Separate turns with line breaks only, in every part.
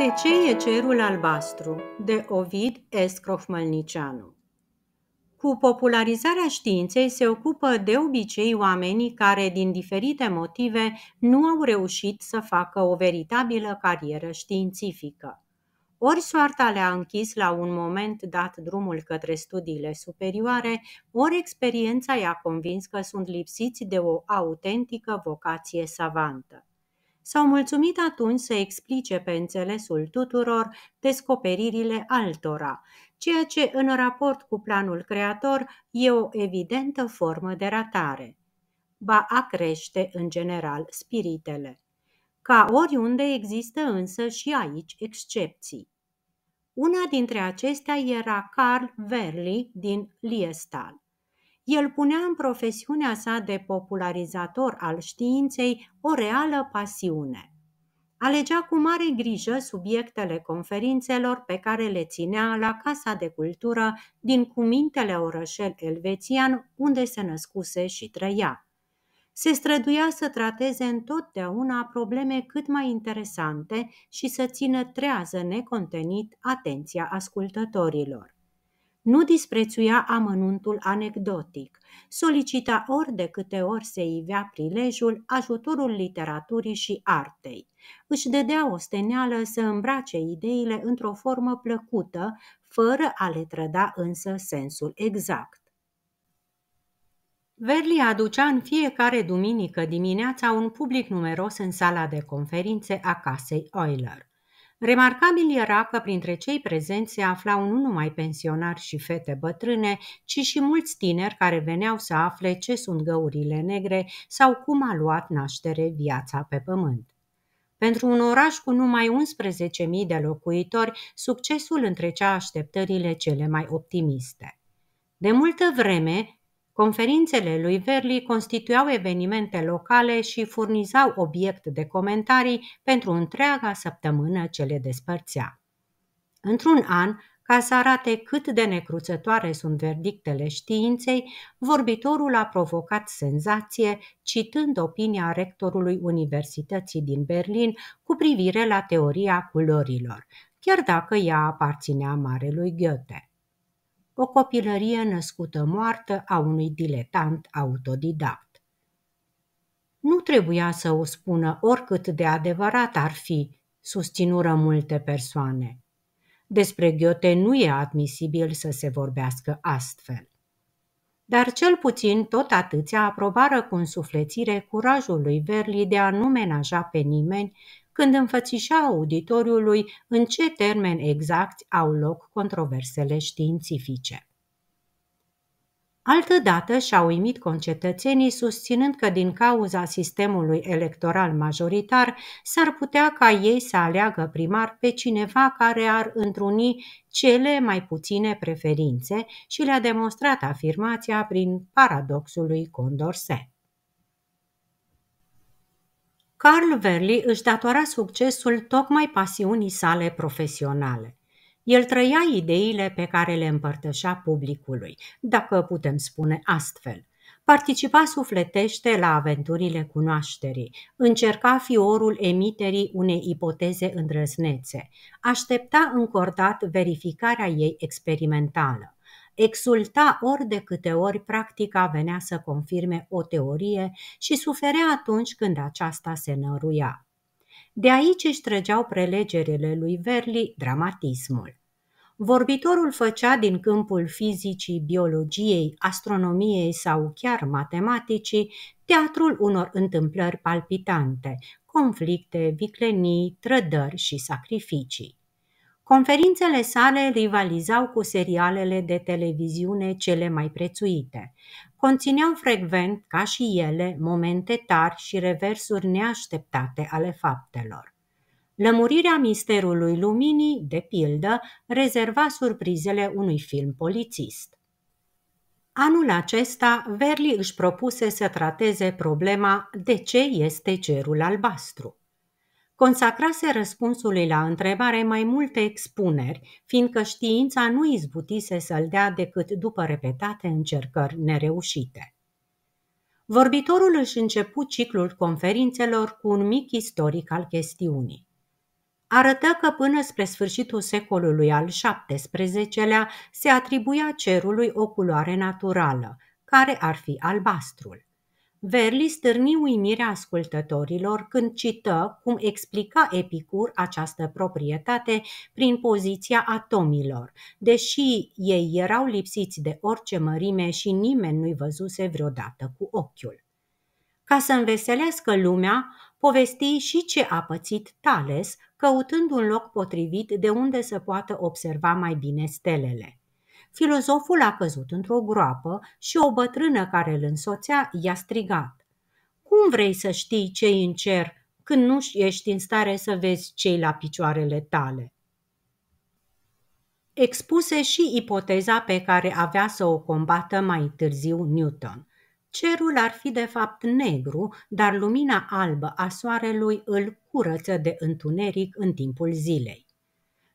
De ce e cerul albastru? de Ovid S. Crofmălnicianu Cu popularizarea științei se ocupă de obicei oamenii care, din diferite motive, nu au reușit să facă o veritabilă carieră științifică. Ori soarta le-a închis la un moment dat drumul către studiile superioare, ori experiența i-a convins că sunt lipsiți de o autentică vocație savantă s-au mulțumit atunci să explice pe înțelesul tuturor descoperirile altora, ceea ce în raport cu planul creator e o evidentă formă de ratare. Ba a crește în general spiritele. Ca oriunde există însă și aici excepții. Una dintre acestea era Carl Verli din Liestal el punea în profesiunea sa de popularizator al științei o reală pasiune. Alegea cu mare grijă subiectele conferințelor pe care le ținea la Casa de Cultură din cumintele orășel elvețian unde se născuse și trăia. Se străduia să trateze întotdeauna probleme cât mai interesante și să țină trează necontenit atenția ascultătorilor. Nu disprețuia amănuntul anecdotic, solicita ori de câte ori se ivea prilejul ajutorul literaturii și artei. Își dădea o steneală să îmbrace ideile într-o formă plăcută, fără a le trăda însă sensul exact. Verli aducea în fiecare duminică dimineața un public numeros în sala de conferințe a casei Euler. Remarcabil era că printre cei prezenți se aflau nu numai pensionari și fete bătrâne, ci și mulți tineri care veneau să afle ce sunt găurile negre sau cum a luat naștere viața pe pământ. Pentru un oraș cu numai 11.000 de locuitori, succesul întrecea așteptările cele mai optimiste. De multă vreme, Conferințele lui Verli constituiau evenimente locale și furnizau obiect de comentarii pentru întreaga săptămână ce le despărțea. Într-un an, ca să arate cât de necruțătoare sunt verdictele științei, vorbitorul a provocat senzație citând opinia rectorului Universității din Berlin cu privire la teoria culorilor, chiar dacă ea aparținea marelui Goethe o copilărie născută moartă a unui diletant autodidact. Nu trebuia să o spună oricât de adevărat ar fi, susținură multe persoane. Despre ghiote nu e admisibil să se vorbească astfel. Dar cel puțin tot atâția aprobară cu însuflețire curajul lui Verli de a nu menaja pe nimeni când înfățișa auditoriului în ce termen exact au loc controversele științifice. Altădată și-au uimit concetățenii susținând că din cauza sistemului electoral majoritar s-ar putea ca ei să aleagă primar pe cineva care ar întruni cele mai puține preferințe și le-a demonstrat afirmația prin paradoxul lui Condorcet. Carl Verli își datora succesul tocmai pasiunii sale profesionale. El trăia ideile pe care le împărtășea publicului, dacă putem spune astfel. Participa sufletește la aventurile cunoașterii, încerca fiorul emiterii unei ipoteze îndrăznețe, aștepta încordat verificarea ei experimentală exulta ori de câte ori practica venea să confirme o teorie și suferea atunci când aceasta se năruia. De aici își trăgeau prelegerile lui Verli dramatismul. Vorbitorul făcea din câmpul fizicii, biologiei, astronomiei sau chiar matematicii teatrul unor întâmplări palpitante, conflicte, viclenii, trădări și sacrificii. Conferințele sale rivalizau cu serialele de televiziune cele mai prețuite. Conțineau frecvent, ca și ele, momente tari și reversuri neașteptate ale faptelor. Lămurirea misterului luminii, de pildă, rezerva surprizele unui film polițist. Anul acesta, Verli își propuse să trateze problema de ce este cerul albastru consacrase răspunsului la întrebare mai multe expuneri, fiindcă știința nu izbutise să-l dea decât după repetate încercări nereușite. Vorbitorul își început ciclul conferințelor cu un mic istoric al chestiunii. Arătă că până spre sfârșitul secolului al XVII-lea se atribuia cerului o culoare naturală, care ar fi albastrul. Verli stârni uimirea ascultătorilor când cită cum explica Epicur această proprietate prin poziția atomilor, deși ei erau lipsiți de orice mărime și nimeni nu-i văzuse vreodată cu ochiul. Ca să înveselească lumea, povesti și ce a pățit Tales, căutând un loc potrivit de unde să poată observa mai bine stelele filozoful a căzut într-o groapă și o bătrână care îl însoțea i-a strigat. Cum vrei să știi ce în cer când nu ești în stare să vezi cei la picioarele tale? Expuse și ipoteza pe care avea să o combată mai târziu Newton. Cerul ar fi de fapt negru, dar lumina albă a soarelui îl curăță de întuneric în timpul zilei.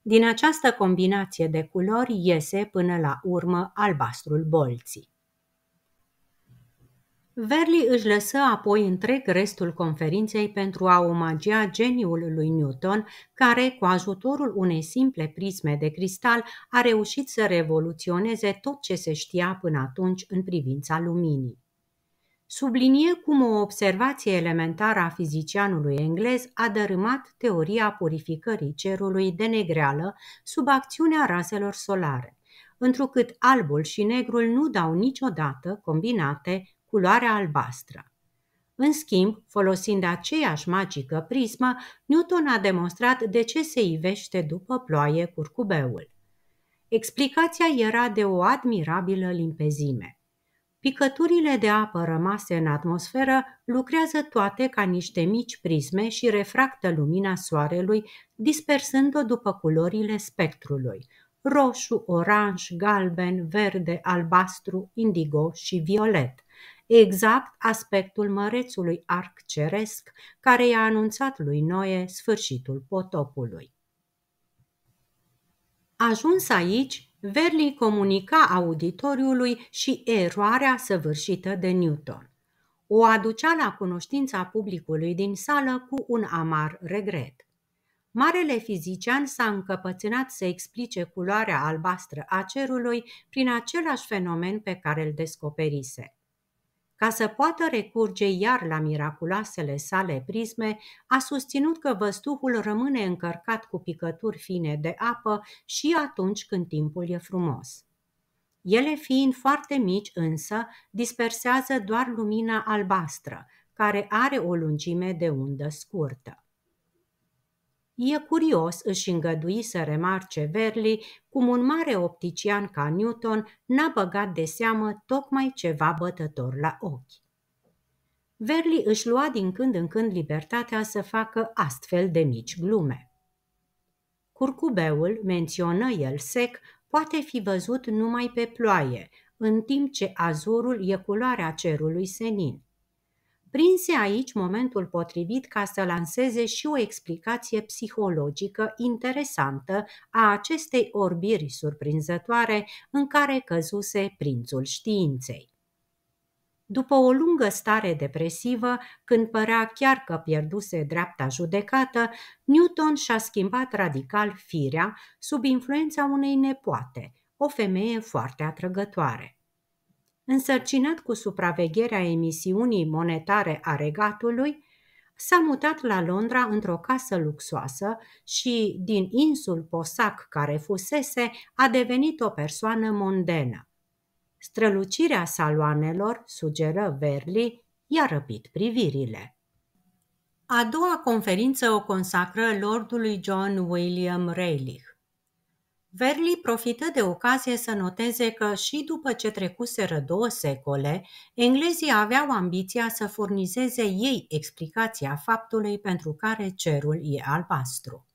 Din această combinație de culori iese până la urmă albastrul bolții. Verli își lăsă apoi întreg restul conferinței pentru a omagia geniul lui Newton, care, cu ajutorul unei simple prisme de cristal, a reușit să revoluționeze tot ce se știa până atunci în privința luminii sublinie cum o observație elementară a fizicianului englez a dărâmat teoria purificării cerului de negreală sub acțiunea raselor solare, întrucât albul și negrul nu dau niciodată, combinate, culoarea albastră. În schimb, folosind aceeași magică prismă, Newton a demonstrat de ce se ivește după ploaie curcubeul. Explicația era de o admirabilă limpezime. Picăturile de apă rămase în atmosferă lucrează toate ca niște mici prisme și refractă lumina soarelui, dispersând-o după culorile spectrului roșu, oranj, galben, verde, albastru, indigo și violet exact aspectul mărețului arc ceresc care i-a anunțat lui Noe sfârșitul potopului. Ajuns aici, Verli comunica auditoriului și eroarea săvârșită de Newton. O aducea la cunoștința publicului din sală cu un amar regret. Marele fizician s-a încăpățânat să explice culoarea albastră a cerului prin același fenomen pe care îl descoperise. Ca să poată recurge iar la miraculoasele sale prisme, a susținut că văstuhul rămâne încărcat cu picături fine de apă și atunci când timpul e frumos. Ele fiind foarte mici însă, dispersează doar lumina albastră, care are o lungime de undă scurtă. E curios își îngădui să remarce Verli cum un mare optician ca Newton n-a băgat de seamă tocmai ceva bătător la ochi. Verli își lua din când în când libertatea să facă astfel de mici glume. Curcubeul, menționă el sec, poate fi văzut numai pe ploaie, în timp ce azurul e culoarea cerului senin prinse aici momentul potrivit ca să lanseze și o explicație psihologică interesantă a acestei orbiri surprinzătoare în care căzuse prințul științei. După o lungă stare depresivă, când părea chiar că pierduse dreapta judecată, Newton și-a schimbat radical firea sub influența unei nepoate, o femeie foarte atrăgătoare însărcinat cu supravegherea emisiunii monetare a regatului, s-a mutat la Londra într-o casă luxoasă și, din insul posac care fusese, a devenit o persoană mondenă. Strălucirea saloanelor, sugeră Verli, i-a răpit privirile. A doua conferință o consacră lordului John William Rayleigh. Verli profită de ocazie să noteze că și după ce trecuseră două secole, englezii aveau ambiția să furnizeze ei explicația faptului pentru care cerul e albastru.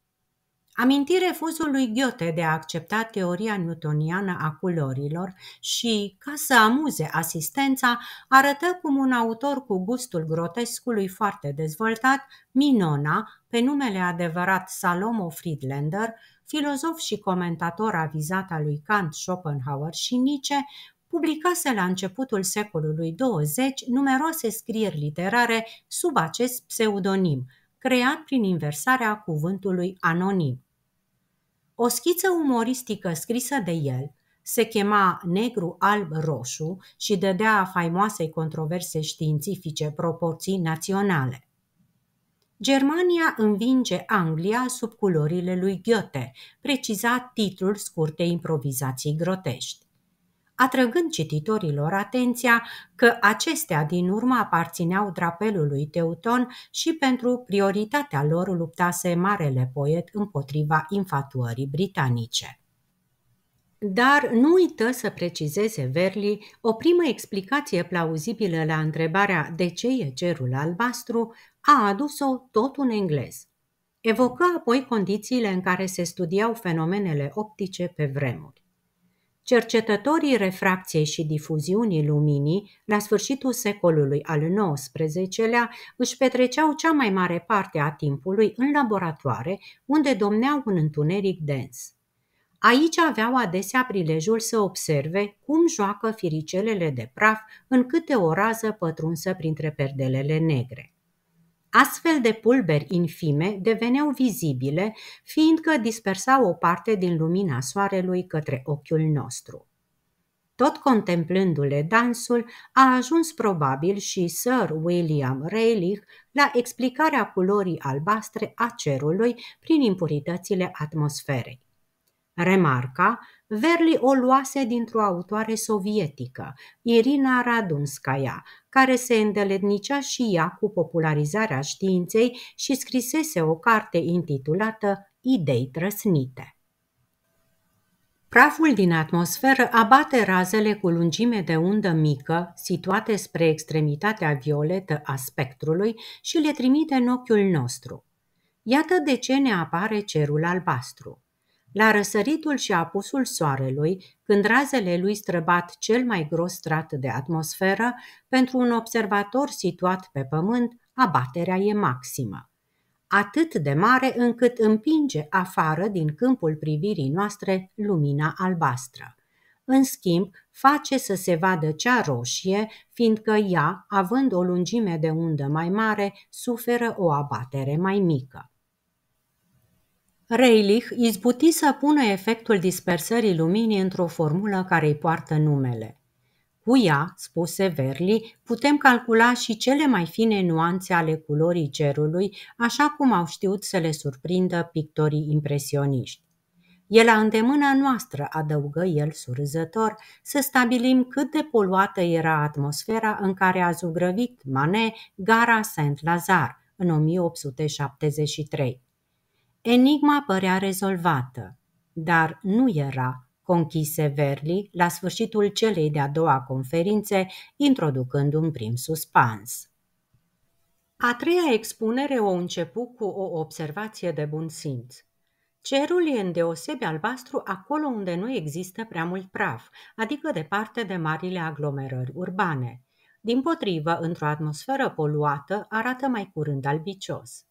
Aminti refuzul lui Goethe de a accepta teoria newtoniană a culorilor și, ca să amuze asistența, arătă cum un autor cu gustul grotescului foarte dezvoltat, Minona, pe numele adevărat Salomo Friedlander, filozof și comentator avizat al lui Kant, Schopenhauer și Nietzsche, publicase la începutul secolului 20 numeroase scrieri literare sub acest pseudonim, creat prin inversarea cuvântului anonim. O schiță umoristică scrisă de el se chema Negru Alb Roșu și dădea faimoasei controverse științifice proporții naționale. Germania învinge Anglia sub culorile lui Goethe, preciza titlul scurtei improvizații grotești. Atrăgând cititorilor atenția că acestea din urmă aparțineau drapelului Teuton și pentru prioritatea lor luptase marele poet împotriva infatuării britanice dar nu uită să precizeze Verli o primă explicație plauzibilă la întrebarea de ce e cerul albastru a adus-o tot un englez. Evocă apoi condițiile în care se studiau fenomenele optice pe vremuri. Cercetătorii refracției și difuziunii luminii, la sfârșitul secolului al XIX-lea, își petreceau cea mai mare parte a timpului în laboratoare, unde domnea un întuneric dens. Aici aveau adesea prilejul să observe cum joacă firicelele de praf în câte o rază pătrunsă printre perdelele negre. Astfel de pulberi infime deveneau vizibile, fiindcă dispersau o parte din lumina soarelui către ochiul nostru. Tot contemplându-le dansul, a ajuns probabil și Sir William Rayleigh la explicarea culorii albastre a cerului prin impuritățile atmosferei. Remarca Verli o luase dintr-o autoare sovietică, Irina Radunskaya, care se îndeletnicea și ea cu popularizarea științei și scrisese o carte intitulată Idei trăsnite. Praful din atmosferă abate razele cu lungime de undă mică, situate spre extremitatea violetă a spectrului și le trimite în ochiul nostru. Iată de ce ne apare cerul albastru. La răsăritul și apusul soarelui, când razele lui străbat cel mai gros strat de atmosferă, pentru un observator situat pe pământ, abaterea e maximă. Atât de mare încât împinge afară din câmpul privirii noastre lumina albastră. În schimb, face să se vadă cea roșie, fiindcă ea, având o lungime de undă mai mare, suferă o abatere mai mică. Rayleigh izbuti să pună efectul dispersării luminii într-o formulă care îi poartă numele. Cu ea, spuse Verli, putem calcula și cele mai fine nuanțe ale culorii cerului, așa cum au știut să le surprindă pictorii impresioniști. E la îndemâna noastră, adăugă el surzător, să stabilim cât de poluată era atmosfera în care a zugrăvit Manet gara Saint-Lazare în 1873. Enigma părea rezolvată, dar nu era, conchise Verli la sfârșitul celei de-a doua conferințe, introducând un prim suspans. A treia expunere o începu cu o observație de bun simț. Cerul e îndeosebi albastru acolo unde nu există prea mult praf, adică departe de marile aglomerări urbane. Din potrivă, într-o atmosferă poluată, arată mai curând albicios.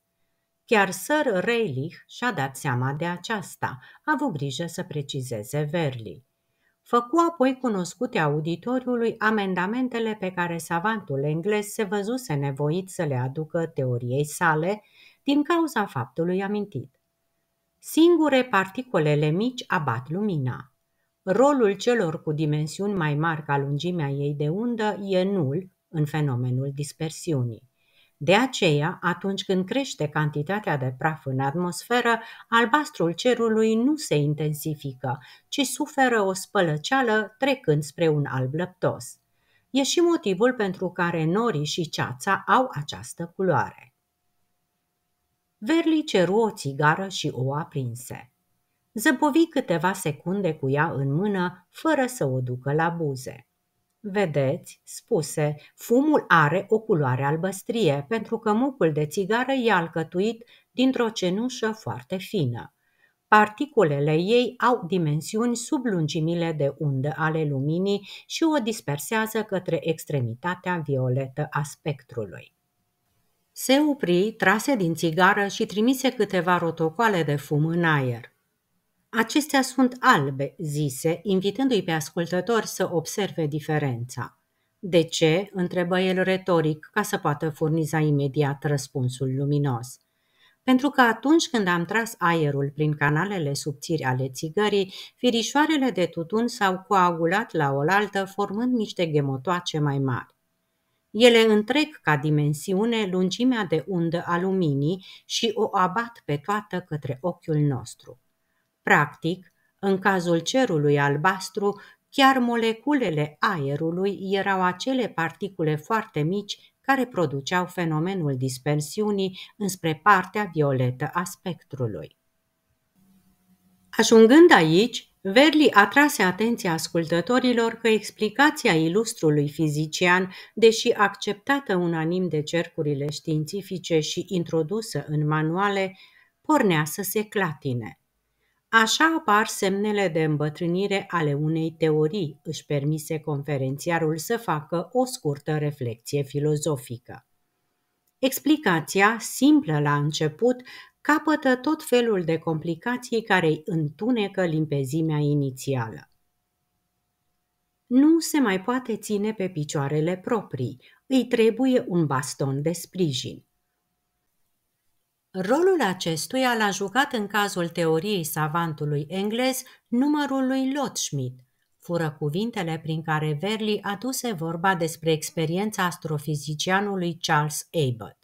Chiar Sir Rayleigh și-a dat seama de aceasta, a avut grijă să precizeze Verli. Făcu apoi cunoscute auditoriului amendamentele pe care savantul englez se văzuse nevoit să le aducă teoriei sale din cauza faptului amintit. Singure particulele mici abat lumina. Rolul celor cu dimensiuni mai mari ca lungimea ei de undă e nul în fenomenul dispersiunii. De aceea, atunci când crește cantitatea de praf în atmosferă, albastrul cerului nu se intensifică, ci suferă o spălăceală trecând spre un alb lăptos. E și motivul pentru care norii și ceața au această culoare. Verli ceru o țigară și o aprinse. Zăbovi câteva secunde cu ea în mână, fără să o ducă la buze. Vedeți, spuse, fumul are o culoare albăstrie, pentru că mucul de țigară e alcătuit dintr-o cenușă foarte fină. Particulele ei au dimensiuni sub lungimile de undă ale luminii și o dispersează către extremitatea violetă a spectrului. Se opri, trase din țigară și trimise câteva rotocoale de fum în aer. Acestea sunt albe, zise, invitându-i pe ascultător să observe diferența. De ce? întrebă el retoric, ca să poată furniza imediat răspunsul luminos. Pentru că atunci când am tras aerul prin canalele subțiri ale țigării, firișoarele de tutun s-au coagulat la oaltă, formând niște gemotoace mai mari. Ele întrec ca dimensiune lungimea de undă a luminii și o abat pe toată către ochiul nostru. Practic, în cazul cerului albastru, chiar moleculele aerului erau acele particule foarte mici care produceau fenomenul dispersiunii înspre partea violetă a spectrului. Ajungând aici, Verli atrase atenția ascultătorilor că explicația ilustrului fizician, deși acceptată unanim de cercurile științifice și introdusă în manuale, pornea să se clatine. Așa apar semnele de îmbătrânire ale unei teorii, își permise conferențiarul să facă o scurtă reflexie filozofică. Explicația, simplă la început, capătă tot felul de complicații care îi întunecă limpezimea inițială. Nu se mai poate ține pe picioarele proprii, îi trebuie un baston de sprijin. Rolul acestuia l-a jucat în cazul teoriei savantului englez numărul lui Lotschmidt, fură cuvintele prin care Verli aduse vorba despre experiența astrofizicianului Charles Abbott.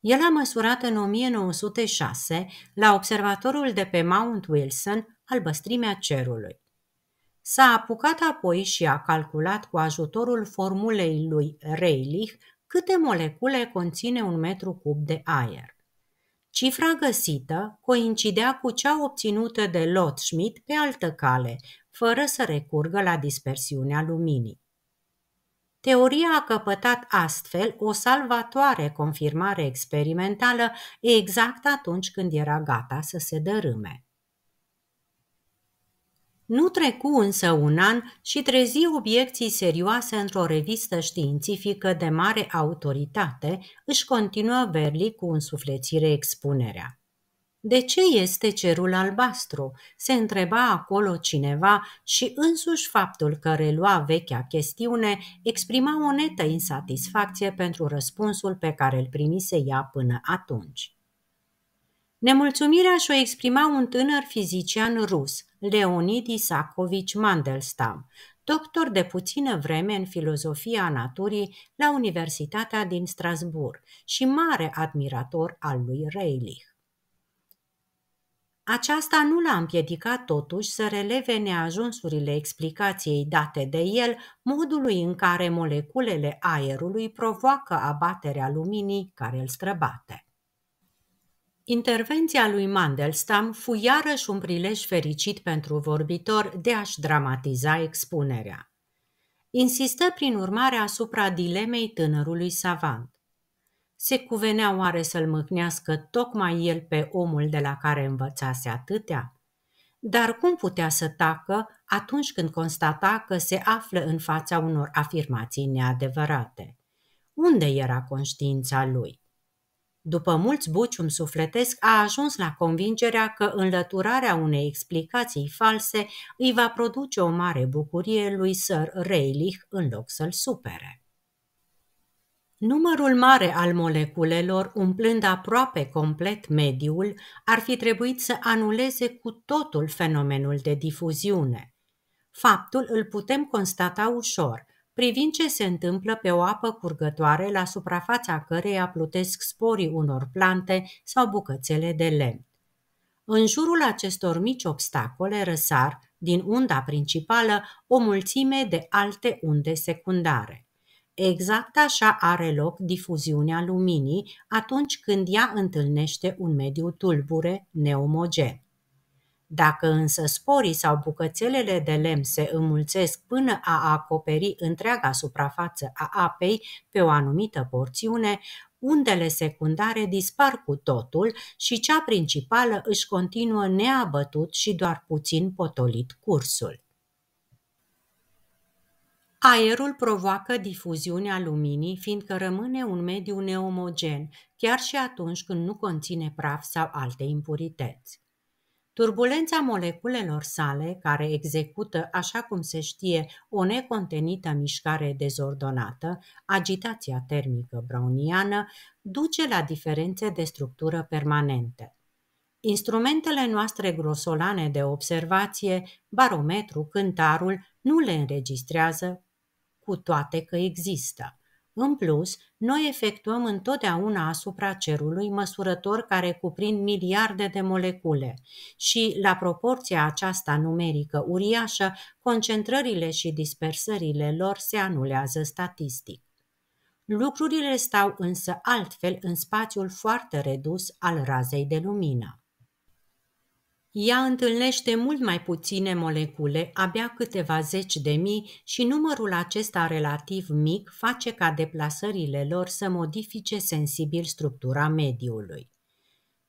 El a măsurat în 1906 la observatorul de pe Mount Wilson albăstrimea cerului. S-a apucat apoi și a calculat cu ajutorul formulei lui Rayleigh câte molecule conține un metru cub de aer. Cifra găsită coincidea cu cea obținută de Lot Schmidt pe altă cale, fără să recurgă la dispersiunea luminii. Teoria a căpătat astfel o salvatoare confirmare experimentală exact atunci când era gata să se dărâme. Nu trecu însă un an și trezi obiecții serioase într-o revistă științifică de mare autoritate, își continuă Verli cu însuflețire expunerea. De ce este cerul albastru? Se întreba acolo cineva și însuși faptul că relua vechea chestiune exprima o netă insatisfacție pentru răspunsul pe care îl primise ea până atunci. Nemulțumirea și-o exprima un tânăr fizician rus – Leonid Isacovici Mandelstam, doctor de puțină vreme în filozofia naturii la Universitatea din Strasburg și mare admirator al lui Reilich. Aceasta nu l-a împiedicat totuși să releve neajunsurile explicației date de el modului în care moleculele aerului provoacă abaterea luminii care îl străbate. Intervenția lui Mandelstam fu iarăși un prilej fericit pentru vorbitor de a-și dramatiza expunerea. Insistă prin urmare asupra dilemei tânărului savant. Se cuvenea oare să-l măcnească tocmai el pe omul de la care învățase atâtea? Dar cum putea să tacă atunci când constata că se află în fața unor afirmații neadevărate? Unde era conștiința lui? după mulți bucium sufletesc, a ajuns la convingerea că înlăturarea unei explicații false îi va produce o mare bucurie lui Sir Rayleigh în loc să-l supere. Numărul mare al moleculelor, umplând aproape complet mediul, ar fi trebuit să anuleze cu totul fenomenul de difuziune. Faptul îl putem constata ușor – privind ce se întâmplă pe o apă curgătoare la suprafața căreia plutesc sporii unor plante sau bucățele de lemn. În jurul acestor mici obstacole răsar, din unda principală, o mulțime de alte unde secundare. Exact așa are loc difuziunea luminii atunci când ea întâlnește un mediu tulbure, neomogen. Dacă însă sporii sau bucățelele de lemn se înmulțesc până a acoperi întreaga suprafață a apei pe o anumită porțiune, undele secundare dispar cu totul și cea principală își continuă neabătut și doar puțin potolit cursul. Aerul provoacă difuziunea luminii, fiindcă rămâne un mediu neomogen, chiar și atunci când nu conține praf sau alte impurități. Turbulența moleculelor sale, care execută, așa cum se știe, o necontenită mișcare dezordonată, agitația termică browniană, duce la diferențe de structură permanente. Instrumentele noastre grosolane de observație, barometru, cântarul, nu le înregistrează, cu toate că există. În plus, noi efectuăm întotdeauna asupra cerului măsurători care cuprind miliarde de molecule și, la proporția aceasta numerică uriașă, concentrările și dispersările lor se anulează statistic. Lucrurile stau însă altfel în spațiul foarte redus al razei de lumină. Ea întâlnește mult mai puține molecule, abia câteva zeci de mii, și numărul acesta relativ mic face ca deplasările lor să modifice sensibil structura mediului.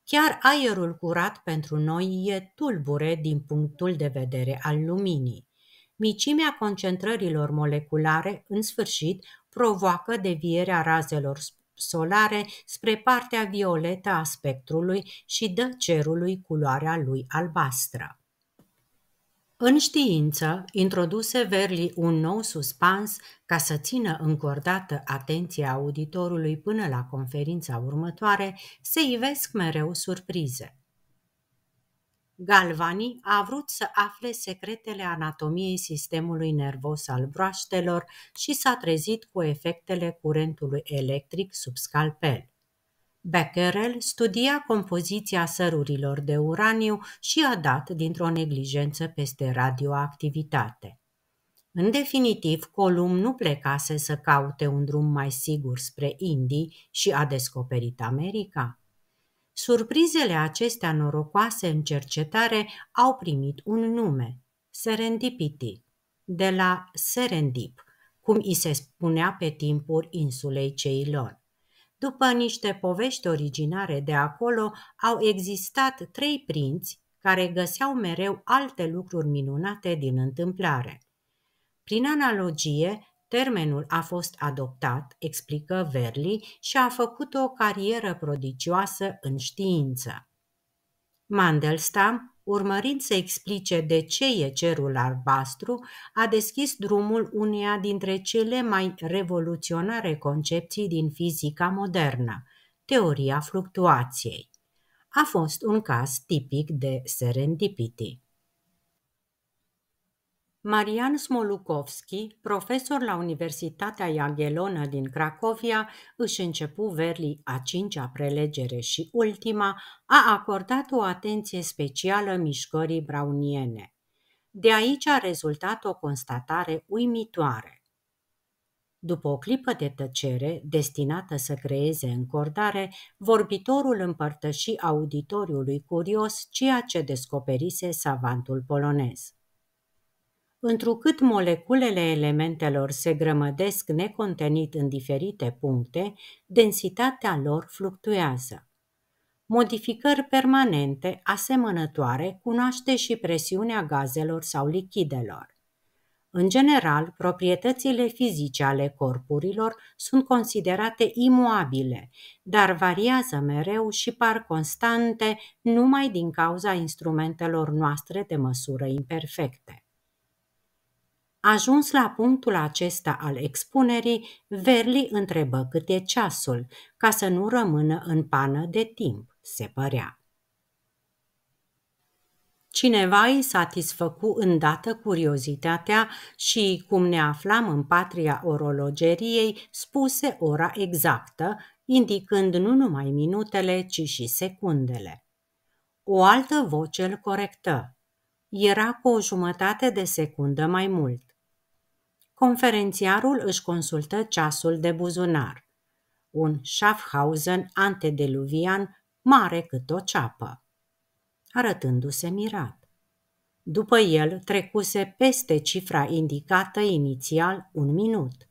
Chiar aerul curat pentru noi e tulbure din punctul de vedere al luminii. Micimea concentrărilor moleculare, în sfârșit, provoacă devierea razelor solare spre partea violetă a spectrului și dă cerului culoarea lui albastră. În știință, introduse Verli un nou suspans ca să țină încordată atenția auditorului până la conferința următoare, se ivesc mereu surprize. Galvani a vrut să afle secretele anatomiei sistemului nervos al broaștelor și s-a trezit cu efectele curentului electric sub scalpel. Becquerel studia compoziția sărurilor de uraniu și a dat dintr-o neglijență peste radioactivitate. În definitiv, Colum nu plecase să caute un drum mai sigur spre Indii și a descoperit America. Surprizele acestea norocoase în cercetare au primit un nume, serendipity, de la serendip, cum i se spunea pe timpuri insulei ceilor. După niște povești originare de acolo, au existat trei prinți care găseau mereu alte lucruri minunate din întâmplare. Prin analogie, Termenul a fost adoptat, explică Verli, și a făcut o carieră prodigioasă în știință. Mandelstam, urmărind să explice de ce e cerul albastru, a deschis drumul uneia dintre cele mai revoluționare concepții din fizica modernă, teoria fluctuației. A fost un caz tipic de serendipity. Marian Smolukovski, profesor la Universitatea Iagelonă din Cracovia, își începu verlii a cincea prelegere și ultima, a acordat o atenție specială mișcării brauniene. De aici a rezultat o constatare uimitoare. După o clipă de tăcere, destinată să creeze încordare, vorbitorul împărtăși auditoriului curios ceea ce descoperise savantul polonez întrucât moleculele elementelor se grămădesc necontenit în diferite puncte, densitatea lor fluctuează. Modificări permanente, asemănătoare, cunoaște și presiunea gazelor sau lichidelor. În general, proprietățile fizice ale corpurilor sunt considerate imuabile, dar variază mereu și par constante numai din cauza instrumentelor noastre de măsură imperfecte. Ajuns la punctul acesta al expunerii, Verli întrebă cât e ceasul, ca să nu rămână în pană de timp, se părea. Cineva îi satisfăcu îndată curiozitatea și, cum ne aflam în patria orologeriei, spuse ora exactă, indicând nu numai minutele, ci și secundele. O altă voce îl corectă. Era cu o jumătate de secundă mai mult conferențiarul își consultă ceasul de buzunar. Un Schaffhausen antedeluvian mare cât o ceapă, arătându-se mirat. După el trecuse peste cifra indicată inițial un minut.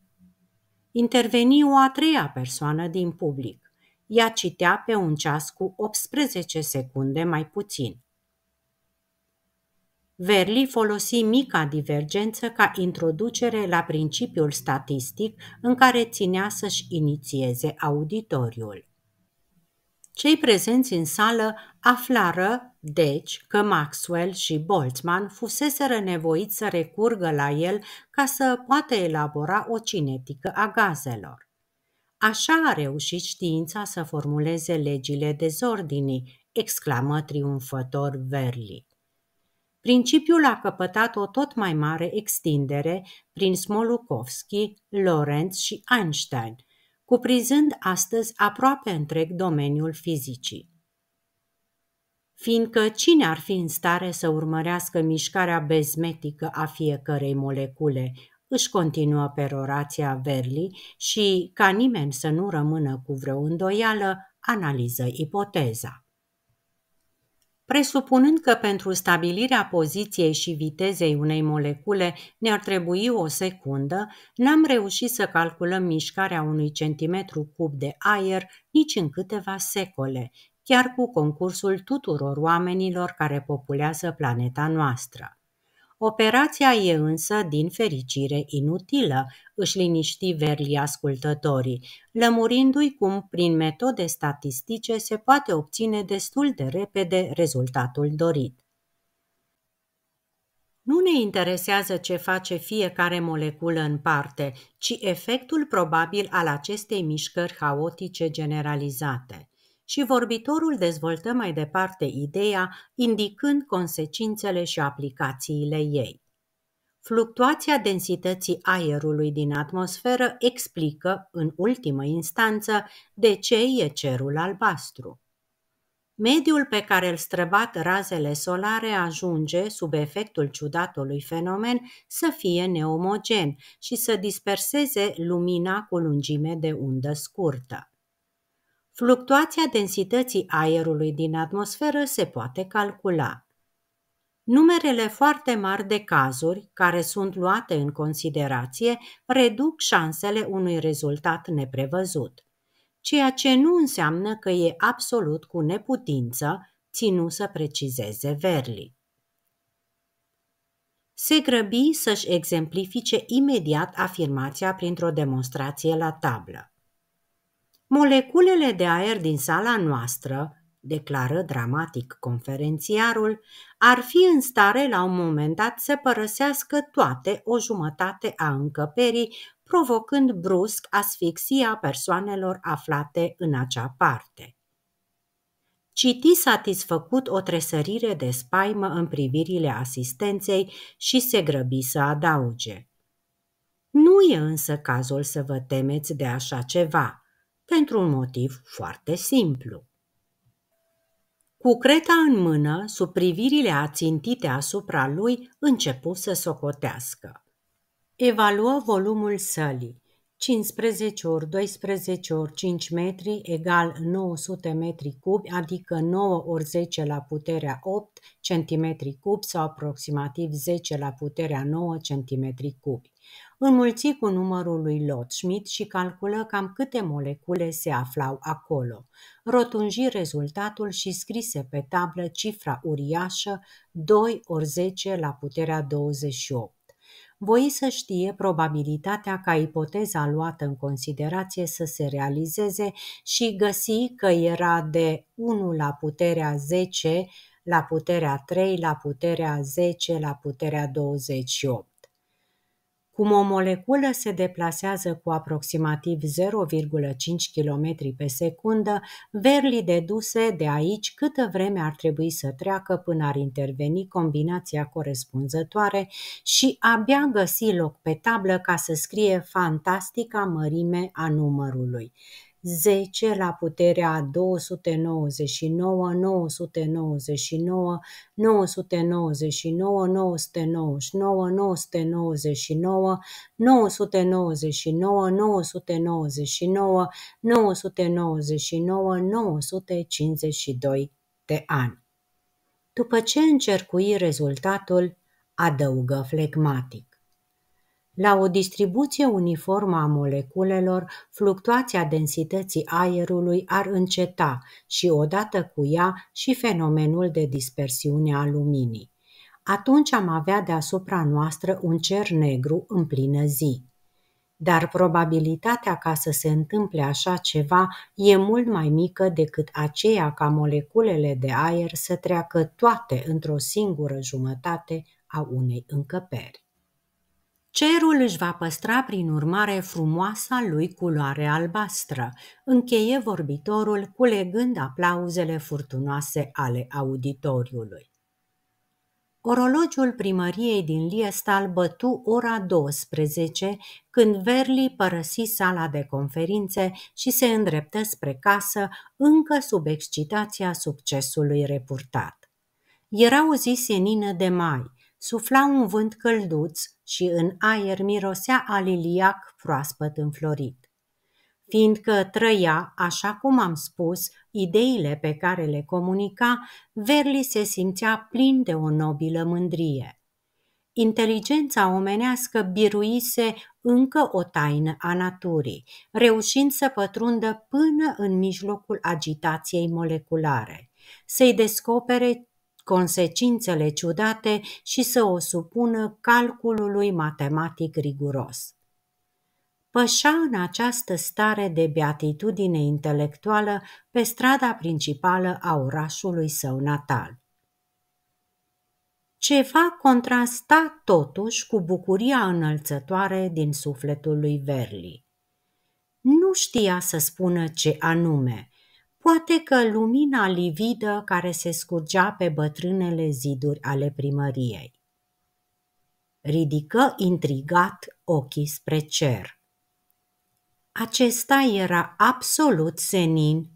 Interveni o a treia persoană din public. Ea citea pe un ceas cu 18 secunde mai puțin. Verli folosi mica divergență ca introducere la principiul statistic în care ținea să-și inițieze auditoriul. Cei prezenți în sală aflară, deci, că Maxwell și Boltzmann fuseseră nevoiți să recurgă la el ca să poată elabora o cinetică a gazelor. Așa a reușit știința să formuleze legile dezordinii, exclamă triumfător Verli. Principiul a căpătat o tot mai mare extindere prin Smolukovski, Lorenz și Einstein, cuprizând astăzi aproape întreg domeniul fizicii. Fiindcă cine ar fi în stare să urmărească mișcarea bezmetică a fiecărei molecule, își continuă perorația Verli și, ca nimeni să nu rămână cu vreo îndoială, analiză ipoteza presupunând că pentru stabilirea poziției și vitezei unei molecule ne-ar trebui o secundă, n-am reușit să calculăm mișcarea unui centimetru cub de aer nici în câteva secole, chiar cu concursul tuturor oamenilor care populează planeta noastră. Operația e însă, din fericire, inutilă, își liniști Verli ascultătorii, lămurindu-i cum, prin metode statistice, se poate obține destul de repede rezultatul dorit. Nu ne interesează ce face fiecare moleculă în parte, ci efectul probabil al acestei mișcări haotice generalizate și vorbitorul dezvoltă mai departe ideea, indicând consecințele și aplicațiile ei. Fluctuația densității aerului din atmosferă explică, în ultimă instanță, de ce e cerul albastru. Mediul pe care îl străbat razele solare ajunge, sub efectul ciudatului fenomen, să fie neomogen și să disperseze lumina cu lungime de undă scurtă fluctuația densității aerului din atmosferă se poate calcula. Numerele foarte mari de cazuri care sunt luate în considerație reduc șansele unui rezultat neprevăzut, ceea ce nu înseamnă că e absolut cu neputință, ținu să precizeze Verli. Se grăbi să-și exemplifice imediat afirmația printr-o demonstrație la tablă. Moleculele de aer din sala noastră, declară dramatic conferențiarul, ar fi în stare la un moment dat să părăsească toate o jumătate a încăperii, provocând brusc asfixia persoanelor aflate în acea parte. Citi satisfăcut o tresărire de spaimă în privirile asistenței și se grăbi să adauge. Nu e însă cazul să vă temeți de așa ceva – pentru un motiv foarte simplu. Cu creta în mână, sub privirile ațintite asupra lui, începu să socotească. Evaluă volumul sălii. 15 ori 12 ori 5 metri egal 900 metri cubi, adică 9 ori 10 la puterea 8 cm cubi sau aproximativ 10 la puterea 9 cm cubi înmulți cu numărul lui Lot Schmidt și calculă cam câte molecule se aflau acolo. Rotunji rezultatul și scrise pe tablă cifra uriașă 2 ori 10 la puterea 28 voi să știe probabilitatea ca ipoteza luată în considerație să se realizeze și găsi că era de 1 la puterea 10 la puterea 3 la puterea 10 la puterea 28. Cum o moleculă se deplasează cu aproximativ 0,5 km pe secundă, Verli deduse de aici câtă vreme ar trebui să treacă până ar interveni combinația corespunzătoare și abia găsi loc pe tablă ca să scrie fantastica mărime a numărului. 10 la puterea 299, 999, 999, 999, 999, 999, 999, 999, 952 de ani. După ce încercui rezultatul, adăugă flegmatic. La o distribuție uniformă a moleculelor, fluctuația densității aerului ar înceta și odată cu ea și fenomenul de dispersiune a luminii. Atunci am avea deasupra noastră un cer negru în plină zi. Dar probabilitatea ca să se întâmple așa ceva e mult mai mică decât aceea ca moleculele de aer să treacă toate într-o singură jumătate a unei încăperi. Cerul își va păstra prin urmare frumoasa lui culoare albastră, încheie vorbitorul culegând aplauzele furtunoase ale auditoriului. Orologiul primăriei din Liestal bătu ora 12 când Verli părăsi sala de conferințe și se îndreptă spre casă încă sub excitația succesului reportat. Era o zi senină de mai – Sufla un vânt călduț și în aer mirosea aliliac proaspăt înflorit. Fiindcă trăia, așa cum am spus, ideile pe care le comunica, Verli se simțea plin de o nobilă mândrie. Inteligența omenească biruise încă o taină a naturii, reușind să pătrundă până în mijlocul agitației moleculare, să-i descopere consecințele ciudate și să o supună calculului matematic riguros. Pășa în această stare de beatitudine intelectuală pe strada principală a orașului său natal. Ceva contrasta totuși cu bucuria înălțătoare din sufletul lui Verli. Nu știa să spună ce anume – poate că lumina lividă care se scurgea pe bătrânele ziduri ale primăriei. Ridică intrigat ochii spre cer. Acesta era absolut senin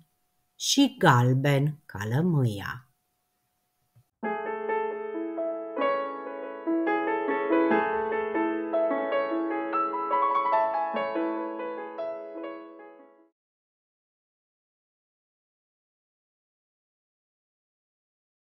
și galben ca lămâia.